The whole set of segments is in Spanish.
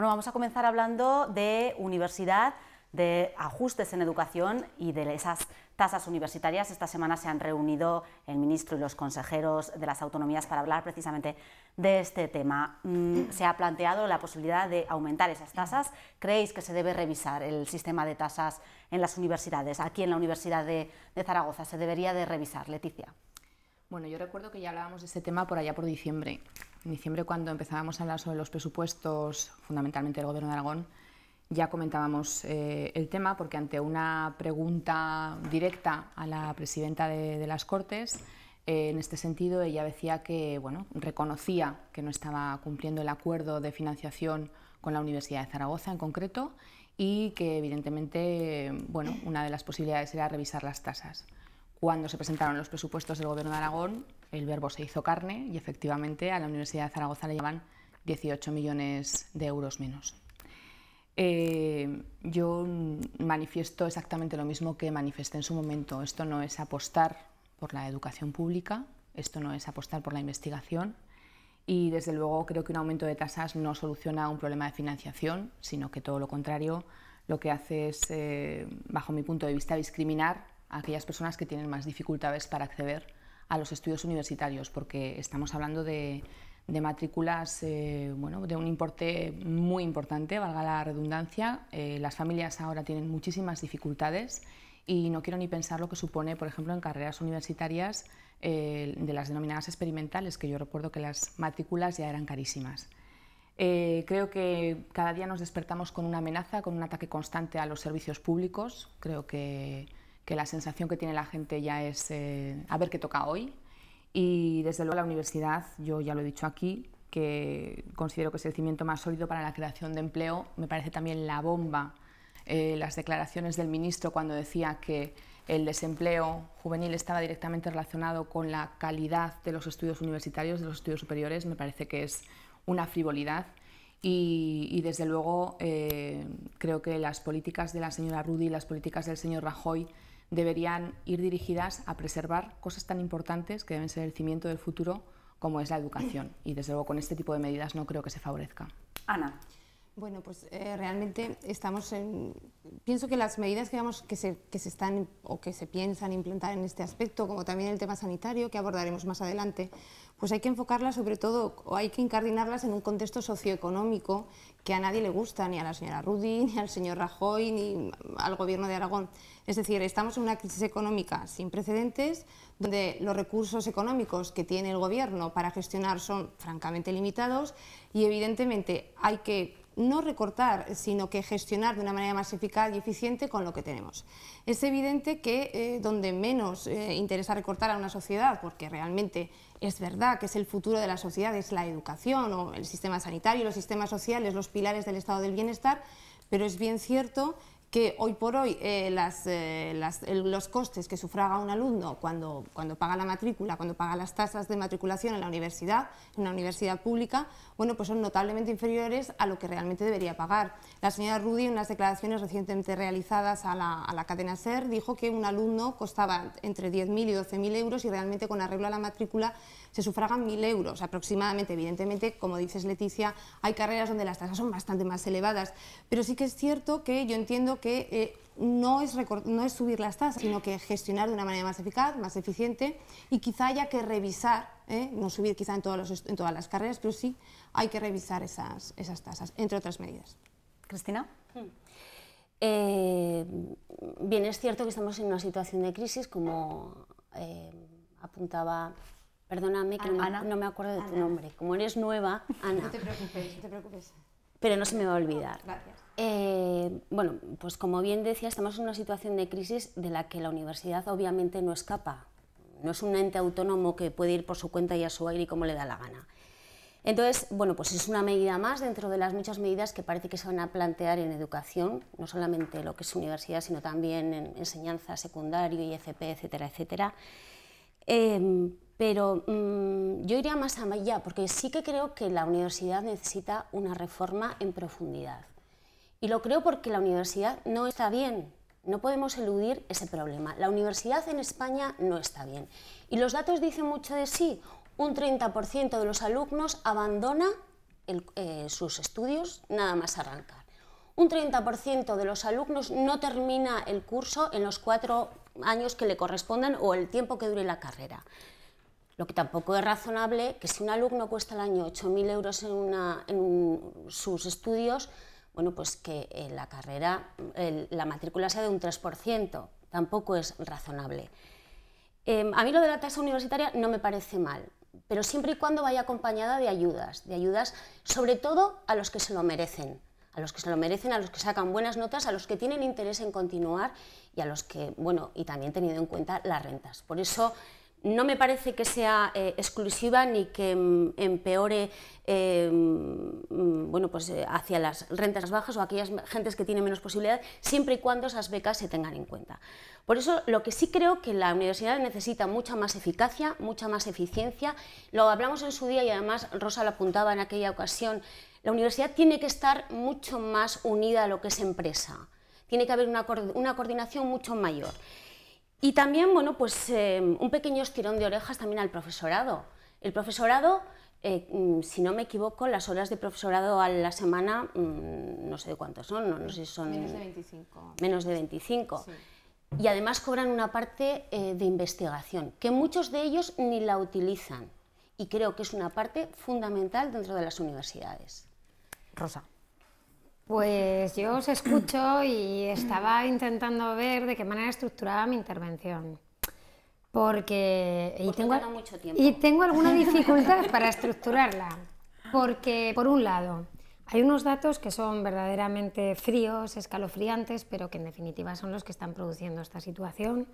Bueno, vamos a comenzar hablando de universidad, de ajustes en educación y de esas tasas universitarias. Esta semana se han reunido el ministro y los consejeros de las autonomías para hablar precisamente de este tema. Mm, se ha planteado la posibilidad de aumentar esas tasas. ¿Creéis que se debe revisar el sistema de tasas en las universidades? Aquí en la Universidad de, Zaragoza se debería de revisar, Leticia. Bueno, yo recuerdo que ya hablábamos de este tema por allá por diciembre en diciembre, cuando empezábamos a hablar sobre los presupuestos, fundamentalmente del Gobierno de Aragón, ya comentábamos eh, el tema porque ante una pregunta directa a la presidenta de, las Cortes, eh, en este sentido, ella decía que bueno, reconocía que no estaba cumpliendo el acuerdo de financiación con la Universidad de Zaragoza en concreto y que evidentemente bueno, una de las posibilidades era revisar las tasas cuando se presentaron los presupuestos del Gobierno de Aragón, el verbo se hizo carne y efectivamente a la Universidad de Zaragoza le llevan 18 millones de euros menos. Eh, yo manifiesto exactamente lo mismo que manifesté en su momento. Esto no es apostar por la educación pública, esto no es apostar por la investigación y desde luego creo que un aumento de tasas no soluciona un problema de financiación, sino que todo lo contrario lo que hace es, eh, bajo mi punto de vista, discriminar a aquellas personas que tienen más dificultades para acceder a los estudios universitarios, porque estamos hablando de, matrículas eh, bueno, de un importe muy importante, valga la redundancia. Eh, las familias ahora tienen muchísimas dificultades y no quiero ni pensar lo que supone, por ejemplo, en carreras universitarias eh, de las denominadas experimentales, que yo recuerdo que las matrículas ya eran carísimas. creo que cada día nos despertamos con una amenaza, con un ataque constante a los servicios públicos. Creo que que la sensación que tiene la gente ya es eh, a ver qué toca hoy. Y desde luego la universidad, yo ya lo he dicho aquí, que considero que es el cimiento más sólido para la creación de empleo, me parece también la bomba. Eh, las declaraciones del ministro cuando decía que el desempleo juvenil estaba directamente relacionado con la calidad de los estudios universitarios, de los estudios superiores, me parece que es una frivolidad. Y, y desde luego eh, creo que las políticas de la señora Rudy, las políticas del señor Rajoy, deberían ir dirigidas a preservar cosas tan importantes que deben ser el cimiento del futuro como es la educación. Y desde luego con este tipo de medidas no creo que se favorezca. Ana. Bueno, pues eh, realmente estamos en. Pienso que las medidas que, digamos, que, se, que se están o que se piensan implantar en este aspecto, como también el tema sanitario, que abordaremos más adelante, pues hay que enfocarlas sobre todo, o hay que incardinarlas en un contexto socioeconómico que a nadie le gusta, ni a la señora Rudy, ni al señor Rajoy, ni al gobierno de Aragón. Es decir, estamos en una crisis económica sin precedentes, donde los recursos económicos que tiene el gobierno para gestionar son francamente limitados y evidentemente hay que no recortar, sino que gestionar de una manera más eficaz y eficiente con lo que tenemos. Es evidente que eh, donde menos eh, interesa recortar a una sociedad, porque realmente es verdad que es el futuro de la sociedad, es la educación o el sistema sanitario, los sistemas sociales, los pilares del estado del bienestar, pero es bien cierto que hoy por hoy eh, las, eh, los costes que sufraga un alumno cuando, cuando paga la matrícula, cuando paga las tasas de matriculación en la universidad, en una universidad pública, bueno, pues son notablemente inferiores a lo que realmente debería pagar. La señora Rudy, en unas declaraciones recientemente realizadas a la, a la cadena SER, dijo que un alumno costaba entre 10.000 y 12.000 euros y realmente con arreglo a la matrícula se sufragan 1.000 euros aproximadamente. Evidentemente, como dices Leticia, hay carreras donde las tasas son bastante más elevadas, pero sí que es cierto que yo entiendo que eh, no, es no es subir las tasas, sino que gestionar de una manera más eficaz, más eficiente y quizá haya que revisar, eh, no subir quizá en, todos en todas las carreras, pero sí hay que revisar esas, esas tasas, entre otras medidas. Cristina. Eh, bien, es cierto que estamos en una situación de crisis, como apuntaba, perdóname que Ana, no, me acuerdo de tu nombre, como eres nueva, Ana. No te preocupes, no te preocupes. Pero no se me va a olvidar. Gracias. Eh, bueno, pues como bien decía, estamos en una situación de crisis de la que la universidad obviamente no escapa. No es un ente autónomo que puede ir por su cuenta y a su aire y como le da la gana. Entonces, bueno, pues es una medida más dentro de las muchas medidas que parece que se van a plantear en educación, no solamente lo que es universidad, sino también en enseñanza secundaria, IFP, e etcétera, etcétera. Em, pero mm, yo iría más allá, porque sí que creo que la universidad necesita una reforma en profundidad. Y lo creo porque la universidad no está bien. No podemos eludir ese problema. La universidad en España no está bien. Y los datos dicen mucho de sí. Un 30% de los alumnos abandona eh, sus estudios nada más arrancar. Un 30% de los alumnos no termina el curso en los cuatro años que le correspondan o el tiempo que dure la carrera. Lo que tampoco es razonable que si un alumno cuesta el año 8.000 euros en sus estudios, bueno, pues que eh, la carrera, la matrícula sea de un 3%, tampoco es razonable. Em, a mí lo de la tasa universitaria no me parece mal, pero siempre y cuando vaya acompañada de ayudas, de ayudas sobre todo a los que se lo merecen, a los que se lo merecen, a los que sacan buenas notas, a los que tienen interés en continuar y a los que, bueno, y también teniendo en cuenta las rentas. Por eso no me parece que sea eh, exclusiva ni que mm, empeore eh, mm, bueno, pues, eh, hacia las rentas bajas o aquellas gentes que tienen menos posibilidad, siempre y cuando esas becas se tengan en cuenta. Por eso lo que sí creo que la universidad necesita mucha más eficacia, mucha más eficiencia, lo hablamos en su día y además Rosa lo apuntaba en aquella ocasión, la universidad tiene que estar mucho más unida a lo que es empresa, tiene que haber una, una coordinación mucho mayor. Y también, bueno, pues em, un pequeño estirón de orejas también al profesorado. El profesorado, eh, mm, si no me equivoco, las horas de profesorado a la semana, mm, no sé de cuántas son, no, sé si son... Menos de 25. Menos de 25. Y además cobran una parte eh, de investigación, que muchos de ellos ni la utilizan. Y creo que es una parte fundamental dentro de las universidades. Rosa. Pues yo os escucho y estaba intentando ver de qué manera estructuraba mi intervención. Porque. y, tengo, y tengo alguna dificultad para estructurarla. Porque, por un lado, hay unos datos que son verdaderamente fríos, escalofriantes, pero que en definitiva son los que están produciendo esta situación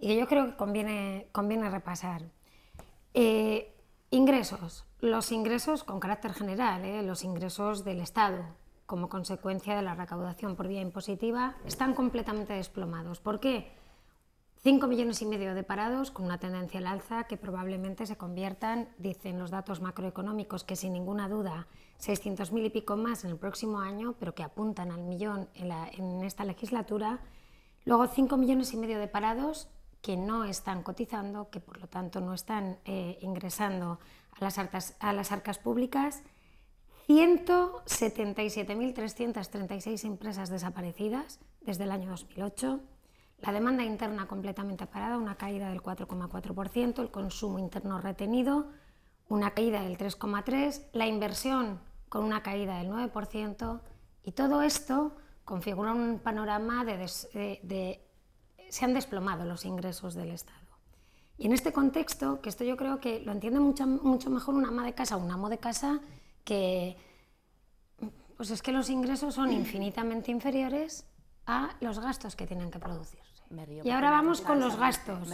y que yo creo que conviene, repasar. Eh, ingresos. Los ingresos con carácter general, eh, los ingresos del Estado, como consecuencia de la recaudación por vía impositiva, están completamente desplomados. ¿Por qué? 5 millones y medio de parados con una tendencia al alza que probablemente se conviertan, dicen los datos macroeconómicos, que sin ninguna duda 600.000 y pico más en el próximo año, pero que apuntan al millón en, esta legislatura. Luego 5 millones y medio de parados que no están cotizando, que por lo tanto no están eh, ingresando a las arcas públicas. 177.336 empresas desaparecidas desde el año 2008, la demanda interna completamente parada, una caída del 4,4%, el consumo interno retenido, una caída del 3,3%, la inversión con una caída del 9%, y todo esto configura un panorama de, se han desplomado los ingresos del Estado. Y en este contexto, que esto yo creo que lo entiende mucho, mucho mejor un ama de casa, un amo de casa, que pues es que los ingresos son infinitamente inferiores a los gastos que tienen que producirse. y ahora vamos con los gastos.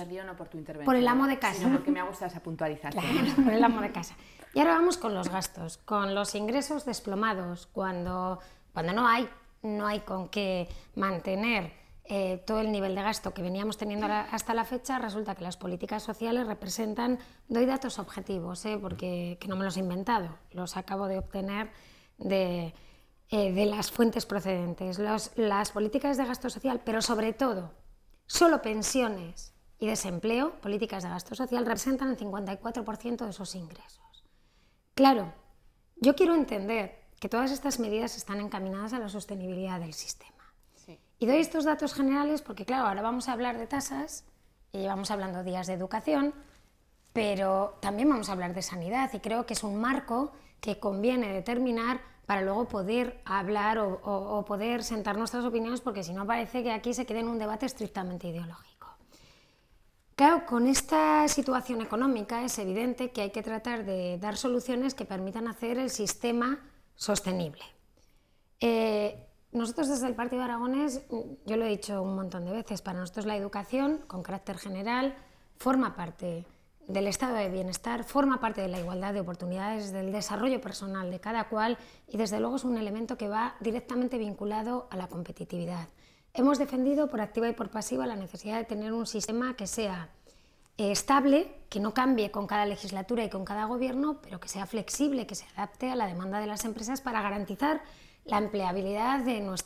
por el amo de casa. por el amo de casa. Y ahora vamos con los gastos, con los ingresos desplomados, cuando, cuando no hay, no hay con qué mantener eh, todo el nivel de gasto que veníamos teniendo hasta la fecha, resulta que las políticas sociales representan, doy datos objetivos, ¿eh? porque no me los he inventado, los acabo de obtener de, eh, las fuentes procedentes. las políticas de gasto social, pero sobre todo, solo pensiones y desempleo, políticas de gasto social, representan el 54% de esos ingresos. Claro, yo quiero entender que todas estas medidas están encaminadas a la sostenibilidad del sistema. Y doy estos datos generales porque, claro, ahora vamos a hablar de tasas y llevamos hablando días de educación, pero también vamos a hablar de sanidad y creo que es un marco que conviene determinar para luego poder hablar o, poder sentar nuestras opiniones porque si no parece que aquí se quede en un debate estrictamente ideológico. Claro, con esta situación económica es evidente que hay que tratar de dar soluciones que permitan hacer el sistema sostenible. Eh, nosotros desde el Partido Aragonés, mm, yo lo he dicho un montón de veces, para nosotros la educación con carácter general forma parte del estado de bienestar, forma parte de la igualdad de oportunidades, del desarrollo personal de cada cual y desde luego es un elemento que va directamente vinculado a la competitividad. Hemos defendido por activa y por pasiva la necesidad de tener un sistema que sea eh, estable, que no cambie con cada legislatura y con cada gobierno, pero que sea flexible, que se adapte a la demanda de las empresas para garantizar la empleabilidad de, los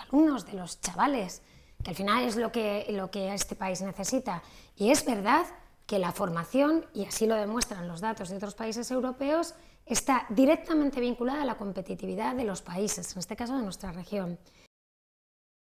alumnos, de los chavales, que al final es lo que, lo que este país necesita. Y es verdad que la formación, y así lo demuestran los datos de otros países europeos, está directamente vinculada a la competitividad de los países, en este caso de nuestra región.